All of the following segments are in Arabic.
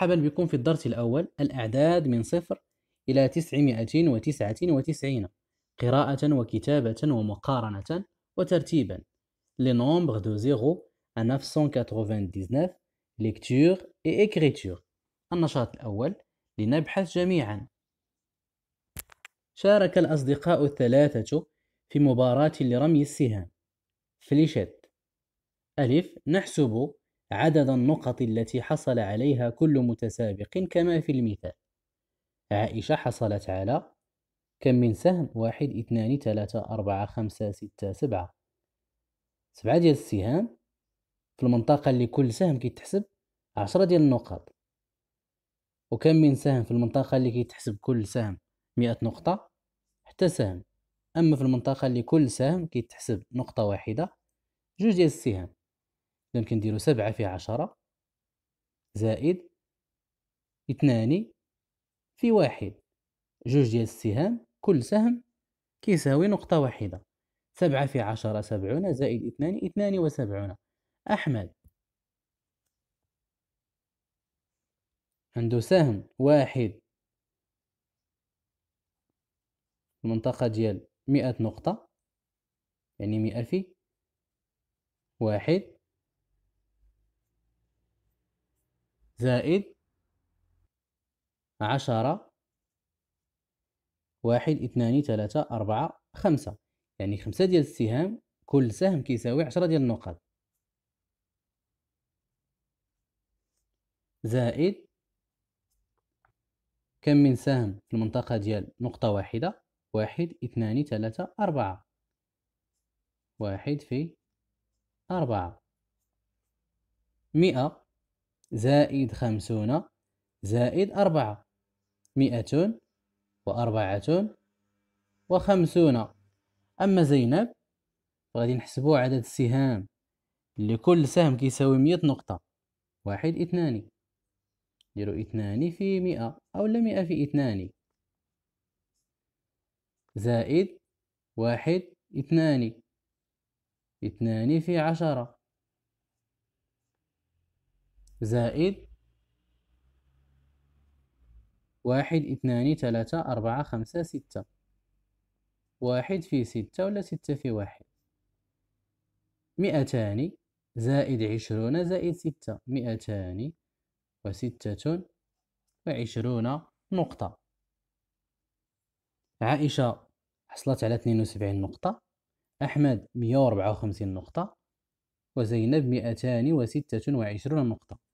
مرحبا بكم في الدرس الأول الأعداد من صفر إلى تسعمائة وتسعة وتسعين قراءة وكتابة ومقارنة وترتيبا لنومبر دو زيرو à 999 lecture et écriture النشاط الأول لنبحث جميعا شارك الأصدقاء الثلاثة في مباراة لرمي السهام فليشت ألف نحسب عدد النقط التي حصل عليها كل متسابق كما في المثال عائشة حصلت على كم من سهم واحد اثنان ثلاثة أربعة خمسة ستة سبعة سبعة ديال السهام في المنطقة اللي كل سهم كيتحسب عشرة ديال النقط وكم من سهم في المنطقة اللي كيتحسب كل سهم مئة نقطة حتى سهم أما في المنطقة اللي كل سهم كيتحسب نقطة واحدة جوج ديال السهام إذا كنديرو سبعة في عشرة زائد اثنان في واحد جوج ديال السهام كل سهم كيساوي نقطة واحدة سبعة في عشرة سبعون زائد اثنان اثنان وسبعون أحمد عنده سهم واحد المنطقة ديال مئة نقطة يعني مئة في واحد زائد عشرة واحد اثنان ثلاثة أربعة خمسة يعني خمسة ديال السهام كل سهم كيساوي عشرة ديال النقط زائد كم من سهم في المنطقة ديال نقطة واحدة واحد اثنان ثلاثة أربعة واحد في أربعة مئة زائد خمسون زائد أربعة مئة وأربعة وخمسون أما زينب غادي نحسبو عدد السهام اللي كل سهم كيساوي مية نقطة واحد اثنان نديرو اثنان في مئة أو مئة في اثنان زائد واحد اثنان اثنان في عشرة زائد واحد اثنان ثلاثة أربعة خمسة ستة واحد في ستة ولا ستة في واحد مئتان زائد عشرون زائد ستة مئتان وستة وعشرون نقطة عائشة حصلت على 72 نقطة أحمد 154 نقطة وزينب 226 نقطة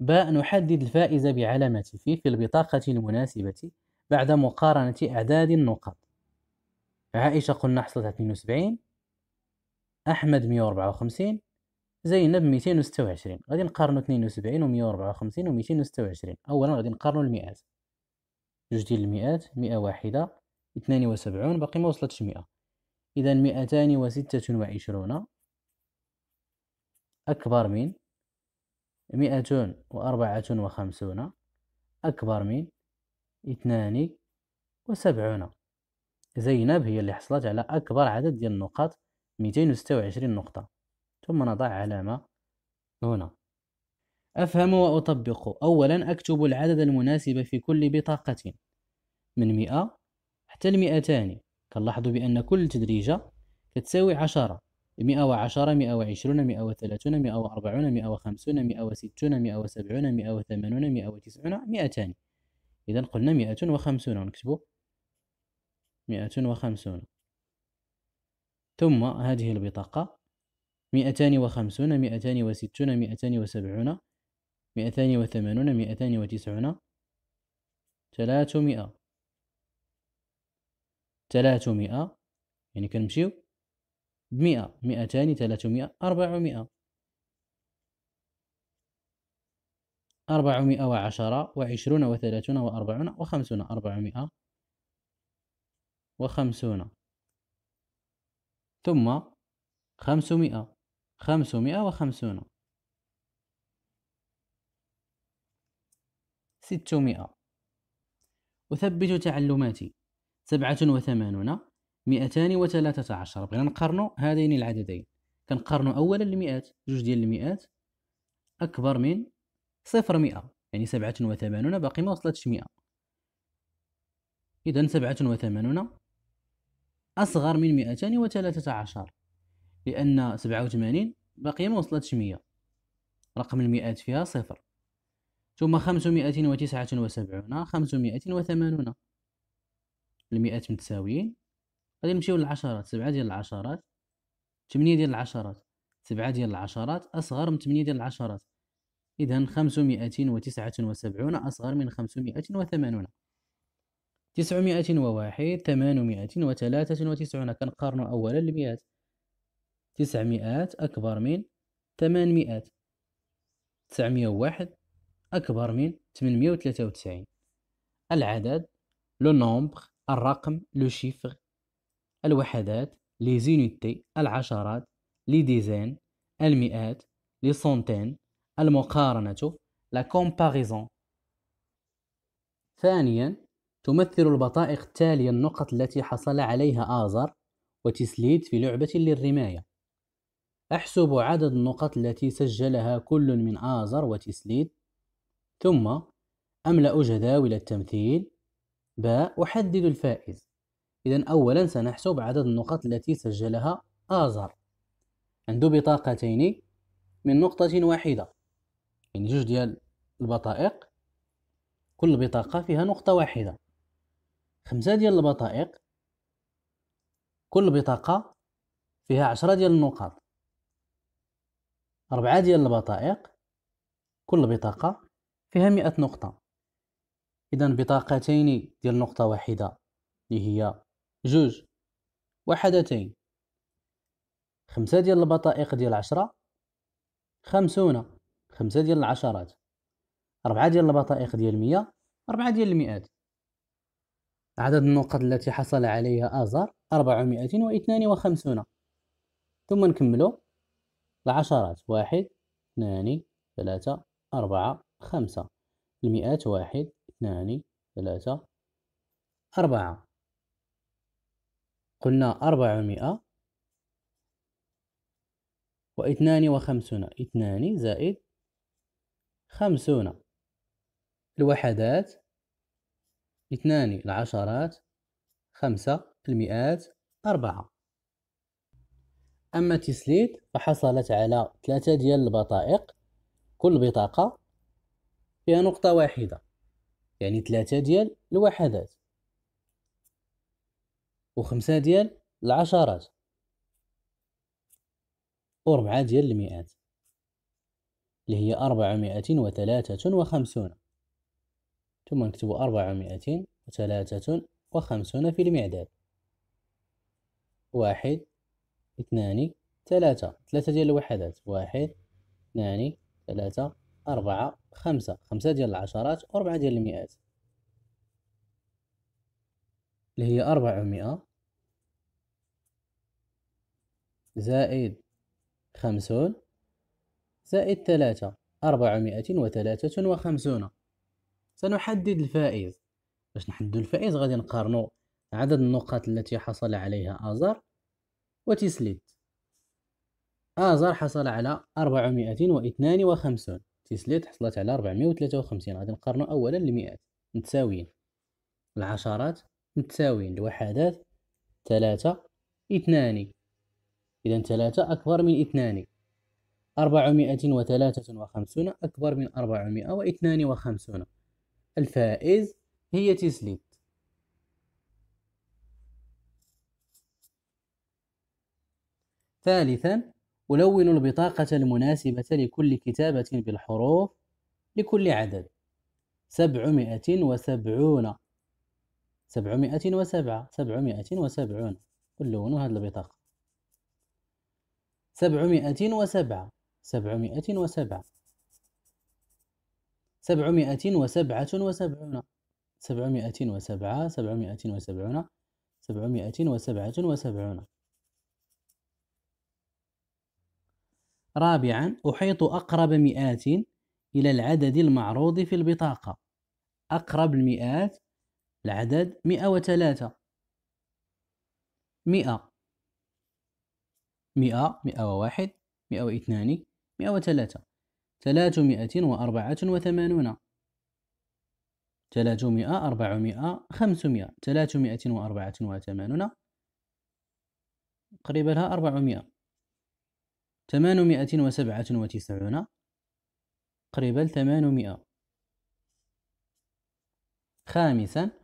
ب نحدد الفائز بعلامة في في البطاقة المناسبة بعد مقارنة أعداد النقاط عائشة قلنا حصلتها 72 أحمد 154 زينب 226 غادي نقارنوا 72 و 154 و 226 أولا غادي نقارنوا المئات جوج ديال المئات 101 72 باقي ما وصلتش 100 إذا 226 أكبر من مئة وأربعة وخمسون أكبر من اثنان وسبعون زينب هي اللي حصلت على أكبر عدد ديال النقاط ميتين وستة وعشرين نقطة ثم نضع علامة هنا أفهم وأطبق أولا أكتب العدد المناسب في كل بطاقة من مئة حتى المئتان كنلاحظ بأن كل تدريجة كتساوي عشرة مئة وعشرة مئة وعشرون مئة وثلاثون مئة وأربعون مئة وخمسون مئة وستون مئة وسبعون مئة وثمانون مئة وتسعون مئتان إذا قلنا مئة وخمسون ونكتبو مئة وخمسون ثم هذه البطاقة مئتان وخمسون مئتان وستون مئتان وسبعون مئتان وثمانون مئتان وتسعون ثلاثمائة ثلاثمائة يعني كنمشيو ب100 200 300 400 410 و20 و30 و40 و50 400 وخمسون ثم خمسمئة خمسمئة وخمسون ستمئة أثبت تعلماتي سبعة وثمانون 213 بغينا نقارنوا هذين العددين كنقارنوا اولا المئات جوج ديال المئات اكبر من صفر مئة يعني سبعة وثمانون باقي ما وصلتش مئة إذا سبعة وثمانون أصغر من مئتان وثلاثة عشر لأن سبعة وثمانين باقي ما وصلتش مئة رقم المئات فيها صفر ثم خمسمائة وتسعة وسبعون خمسمائة وثمانون المئات متساويين غادي نمشيو للعشرات سبعة ديال العشرات تمنية ديال العشرات سبعة ديال العشرات أصغر من تمنية ديال العشرات إذا خمسمائة وتسعة وسبعون أصغر من خمسمائة وثمانون تسعمائة وواحد ثمانمائة وثلاثة وتسعون كنقارنو أولا المئات تسعمائات أكبر من ثمانمائات تسعمية وواحد أكبر من تمنمية وتلاتة وتسعين العدد لو نومبر الرقم لو شيفر الوحدات لي زونيتي العشرات لي ديزين المئات لي سونتين المقارنة لا كومباريزون ثانيا تمثل البطائق التالية النقط التي حصل عليها آزر وتسليد في لعبة للرماية أحسب عدد النقط التي سجلها كل من آزر وتسليد ثم أملأ جداول التمثيل باء أحدد الفائز إذا أولا سنحسب عدد النقط التي سجلها آزر عنده بطاقتين من نقطة واحدة يعني جوج ديال البطائق كل بطاقة فيها نقطة واحدة خمسة ديال البطائق كل بطاقة فيها عشرة ديال النقاط أربعة ديال البطائق كل بطاقة فيها مئة نقطة إذا بطاقتين ديال نقطة واحدة اللي هي جوج وحدتين خمسة ديال البطائق ديال عشرة خمسون خمسة ديال العشرات أربعة ديال البطائق ديال مية أربعة ديال المئات عدد النقط التي حصل عليها آزر أربعمائة واثنان وخمسون ثم نكملو العشرات واحد اثنان ثلاثة أربعة خمسة المئات واحد اثنان ثلاثة أربعة قلنا أربعمائة واثنان وخمسون اثنان زائد خمسون الوحدات اثنان العشرات خمسة المئات أربعة أما تسليت فحصلت على ثلاثة ديال البطائق كل بطاقة فيها نقطة واحدة يعني ثلاثة ديال الوحدات وخمسة ديال العشرات وربعة ديال المئات اللي هي أربعمائة وثلاثة وخمسون ثم نكتب أربعمائة وثلاثة وخمسون في المعداد واحد اثنان ثلاثة ثلاثة ديال الوحدات واحد اثنان ثلاثة أربعة خمسة خمسة ديال العشرات وأربعة ديال المئات اللي هي أربعمائة زائد خمسون زائد ثلاثة أربعمائة وثلاثة وخمسون سنحدد الفائز باش نحددو الفائز غادي نقارنو عدد النقاط التي حصل عليها آزر وتسليت آزر حصل على أربعمائة واثنان وخمسون تسليت حصلت على أربعمائة وثلاثة وخمسين غادي نقارنو أولا المئات متساويين العشرات متساويين الوحدات ثلاثة اثنان إذا ثلاثة أكبر من اثنان أربعمائة وثلاثة وخمسون أكبر من أربعمائة واثنان وخمسون الفائز هي تسليت ثالثا ألون البطاقة المناسبة لكل كتابة بالحروف لكل عدد سبعمائة وسبعون سبعمائة وسبعة سبعمائة وسبعون اللون هذا البطاقة سبعمائة وسبعة سبعمائة وسبعة سبعمائة وسبعة وسبعون سبعمائة وسبعة سبعمائة وسبعون سبعمائة وسبعة وسبعون رابعا أحيط أقرب مئات إلى العدد المعروض في البطاقة أقرب المئات العدد مئة وثلاثة مئة مئة مئة وواحد مئة واثنان مئة وثلاثة ثلاثمائة وأربعة وثمانون ثلاثمائة أربعمائة خمسمائة ثلاثمائة وأربعة وثمانون قريبا لها أربعمائة ثمانمائة وسبعة وتسعون قريبا ثمانمائة خامسا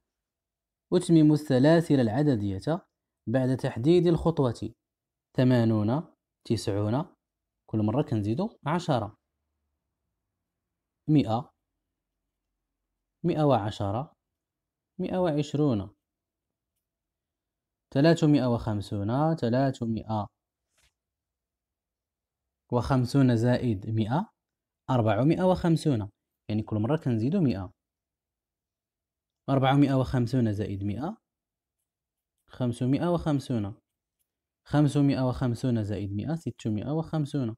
أتمم السلاسل العددية بعد تحديد الخطوة ثمانون تسعون كل مرة كنزيدو عشرة مئة مئة وعشرة مئة وعشرون ثلاثمائة وخمسون ثلاثمائة وخمسون زائد مئة أربعمائة وخمسون يعني كل مرة كنزيدو مئة أربعمائة وخمسون زائد مئة خمسمائة وخمسون خمسمائة وخمسون زائد مئة ستمائة وخمسون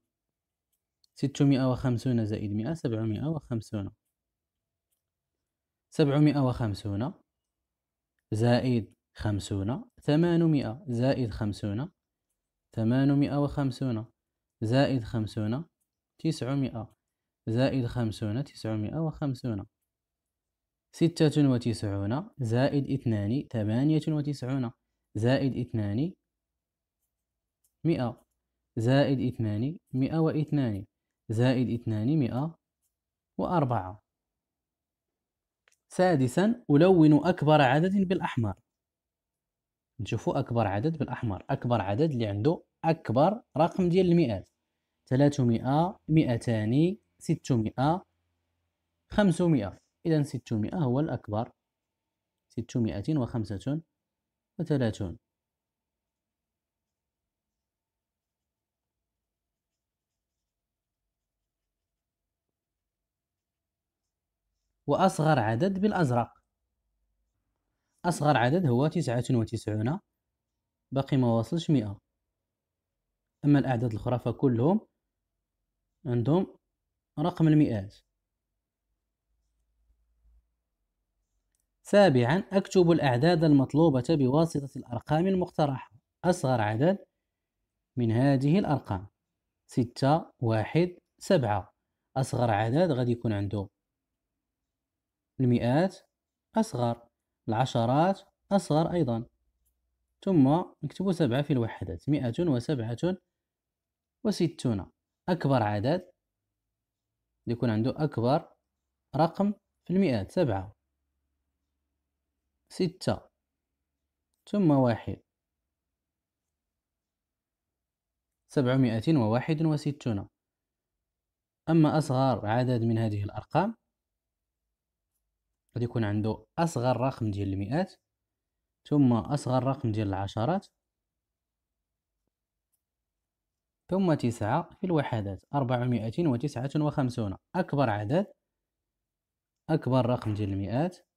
ستمائة وخمسون زائد مئة سبعمائة وخمسون سبعمائة وخمسون زائد خمسون ثمانمائة زائد خمسون ثمانمائة وخمسون زائد خمسون تسعمائة زائد خمسون تسعمائة وخمسون ستة وتسعون زائد اثنان ثمانية وتسعون زائد اثنان مئة زائد اثنان مئة واثنان زائد اثنان مئة وأربعة سادسا ألون أكبر عدد بالأحمر نشوفوا أكبر عدد بالأحمر أكبر عدد اللي عنده أكبر رقم ديال المئات ثلاثمائة مئتان ستمائة خمسمائة إذا 600 هو الأكبر 635 وأصغر عدد بالأزرق أصغر عدد هو تسعة وتسعون باقي ما وصلش مئة أما الأعداد الأخرى فكلهم عندهم رقم المئات سابعا أكتب الأعداد المطلوبة بواسطة الأرقام المقترحة أصغر عدد من هذه الأرقام ستة واحد سبعة أصغر عدد غادي يكون عنده المئات أصغر العشرات أصغر أيضا ثم نكتب سبعة في الوحدات مئة وسبعة وستون أكبر عدد يكون عنده أكبر رقم في المئات سبعة ستة ثم واحد سبعمائة وواحد وستون أما أصغر عدد من هذه الأرقام غادي يكون عنده أصغر رقم ديال المئات ثم أصغر رقم ديال العشرات ثم تسعة في الوحدات أربعمائة وتسعة وخمسون أكبر عدد أكبر رقم ديال المئات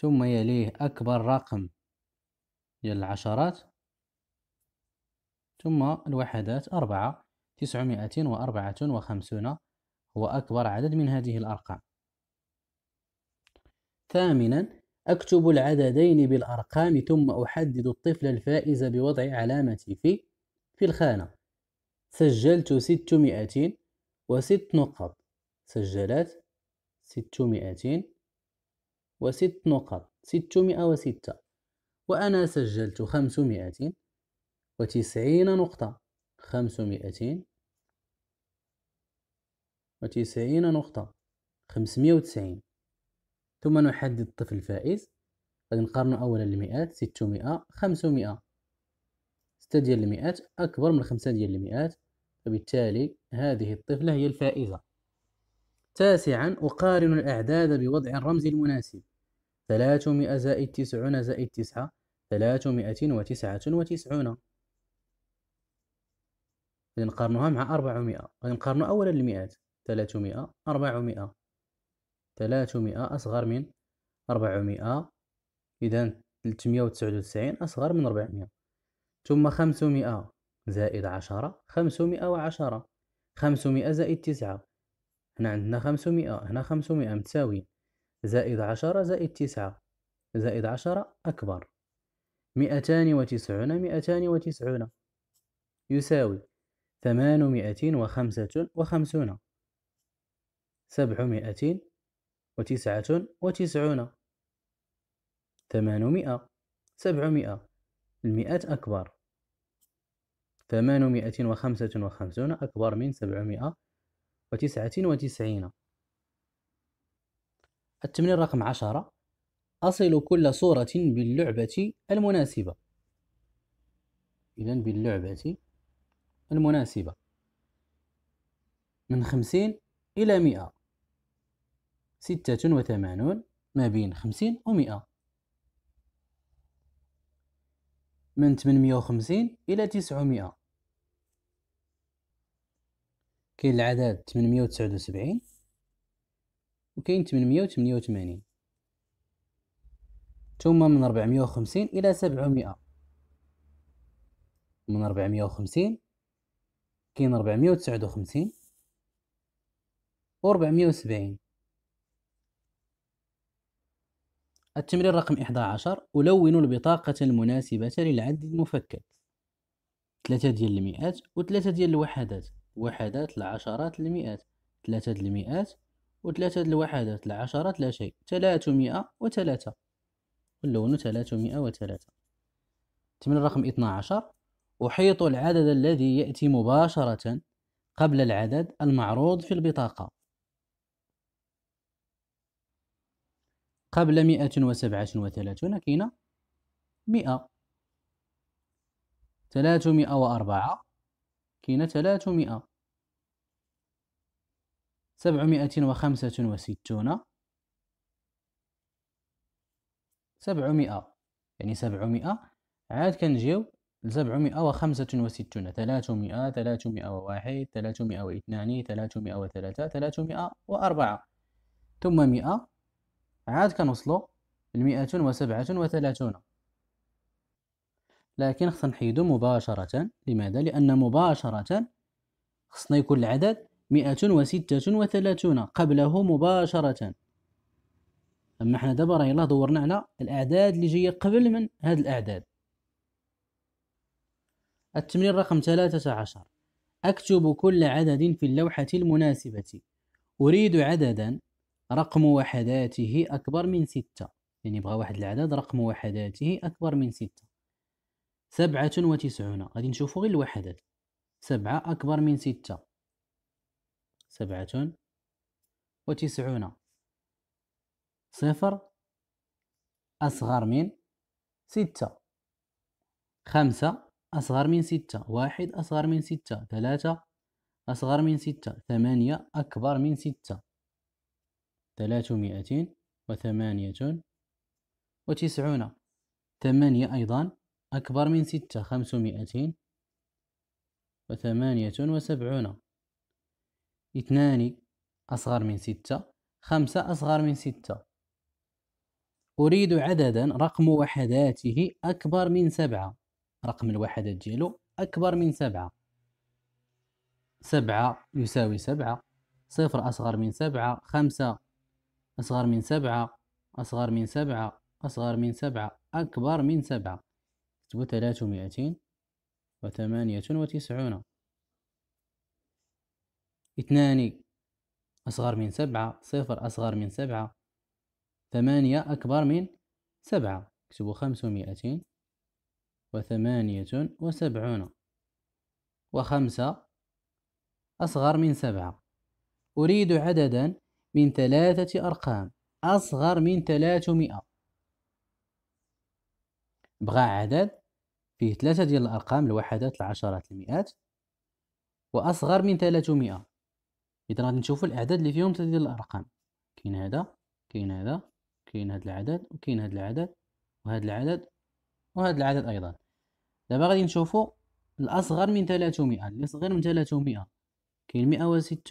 ثم يليه أكبر رقم ديال العشرات ثم الوحدات أربعة تسعمائة وأربعة وخمسون هو أكبر عدد من هذه الأرقام ثامنا أكتب العددين بالأرقام ثم أحدد الطفل الفائز بوضع علامتي في في الخانة سجلت ستمائة وست نقط سجلت ستمائة وست نقط ستمائة وستة وأنا سجلت خمسمائة وتسعين نقطة خمسمائة وتسعين نقطة خمسمائة وتسعين ثم نحدد الطفل الفائز غادي نقارنو أولا المئات ستمائة خمسمائة ستة ديال المئات أكبر من خمسة ديال المئات فبالتالي هذه الطفلة هي الفائزة تاسعا أقارن الأعداد بوضع الرمز المناسب 300 زائد تسعون زائد تسعة 399 وتسعة وتسعون نقارنوها مع 400 غادي نقارنو أولا المئات 300 400 300 أصغر من 400 إذا 399 وتسعود وتسعين أصغر من 400 ثم 500 زائد عشرة 510 وعشرة زائد تسعة هنا عندنا 500 هنا 500 متساويين زائد عشرة زائد تسعة زائد عشرة أكبر مئتان وتسعون مئتان وتسعون يساوي ثمانمائة وخمسة وخمسون سبعمائة وتسعة وتسعون ثمانمائة سبعمائة المئات أكبر ثمانمائة وخمسة وخمسون أكبر من سبعمائة وتسعة وتسعين التمرين رقم عشرة أصل كل صورة باللعبة المناسبة إذا باللعبة المناسبة من خمسين إلى مئة ستة وثمانون ما بين خمسين ومئة من تمنمية وخمسين إلى تسعمائة كاين العدد تمنمية وتسعود وسبعين وكاين 888 ثم من 450 الى 700 من 450 كاين 459 و 470 التمرير رقم 11 ألون البطاقة المناسبة للعد المفكك 3 ديال المئات و 3 ديال الوحدات وحدات العشرات المئات 3 ديال المئات وثلاثة الوحدات العشرات لا شيء ثلاثمائة وثلاثة واللون ثلاثمائة وثلاثة تمن رقم اثنا عشر أحيط العدد الذي يأتي مباشرة قبل العدد المعروض في البطاقة قبل مئة وسبعة وثلاثون كينا مئة ثلاثمائة وأربعة كينا ثلاثمائة سبعمائة وخمسة وستون سبعمائة يعني سبعمائة عاد كنجيو لسبعمائة وخمسة وستون ثلاثمائة ثلاثمائة وواحد ثلاثمائة واثنان ثلاثمائة وثلاثة ثلاثمائة وأربعة ثم مئة عاد كنوصلو لمئة وسبعة وثلاثون لكن خصنا نحيدو مباشرة لماذا؟ لأن مباشرة خصنا يكون العدد مئة وستة وثلاثون قبله مباشرة أما حنا دابا راه يلاه دورنا على الأعداد اللي جاية قبل من هاد الأعداد التمرين رقم ثلاثة عشر أكتب كل عدد في اللوحة المناسبة أريد عددا رقم وحداته أكبر من ستة يعني بغا واحد العدد رقم وحداته أكبر من ستة سبعة وتسعون غادي نشوفو غير الوحدات سبعة أكبر من ستة سبعة وتسعون صفر أصغر من ستة خمسة أصغر من ستة واحد أصغر من ستة ثلاثة أصغر من ستة ثمانية أكبر من ستة ثلاثمائة وثمانية وتسعون ثمانية أيضا أكبر من ستة خمسمائة وثمانية وسبعون اثنان أصغر من ستة خمسة أصغر من ستة أريد عددا رقم وحداته أكبر من سبعة رقم الوحدات ديالو أكبر من سبعة سبعة يساوي سبعة صفر أصغر من سبعة خمسة أصغر من سبعة أصغر من سبعة أصغر من سبعة أكبر من سبعة تبو ثلاثمائتين وثمانية وتسعون اثنان أصغر من سبعة صفر أصغر من سبعة ثمانية أكبر من سبعة اكتبوا خمسمائة وثمانية وسبعون وخمسة أصغر من سبعة أريد عددا من ثلاثة أرقام أصغر من ثلاثمائة بغى عدد فيه ثلاثة ديال الأرقام الوحدات العشرات المئات وأصغر من ثلاثمائة اذا غادي نشوفوا الاعداد اللي فيهم ثلاثه ديال الارقام كاين هذا كاين هذا كاين هذا العدد وكاين هذا العدد وهذا العدد وهذا العدد ايضا دابا غادي نشوفوا الاصغر من 300 اللي صغير من 300 كاين 160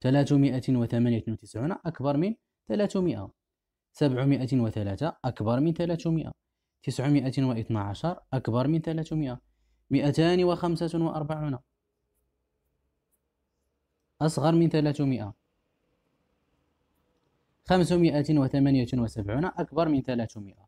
398 اكبر من 300 703 اكبر من 300 912 اكبر من 300 مئتان وخمسة وأربعون أصغر من ثلاثمائة خمسمائة وثمانية وسبعون أكبر من ثلاثمائة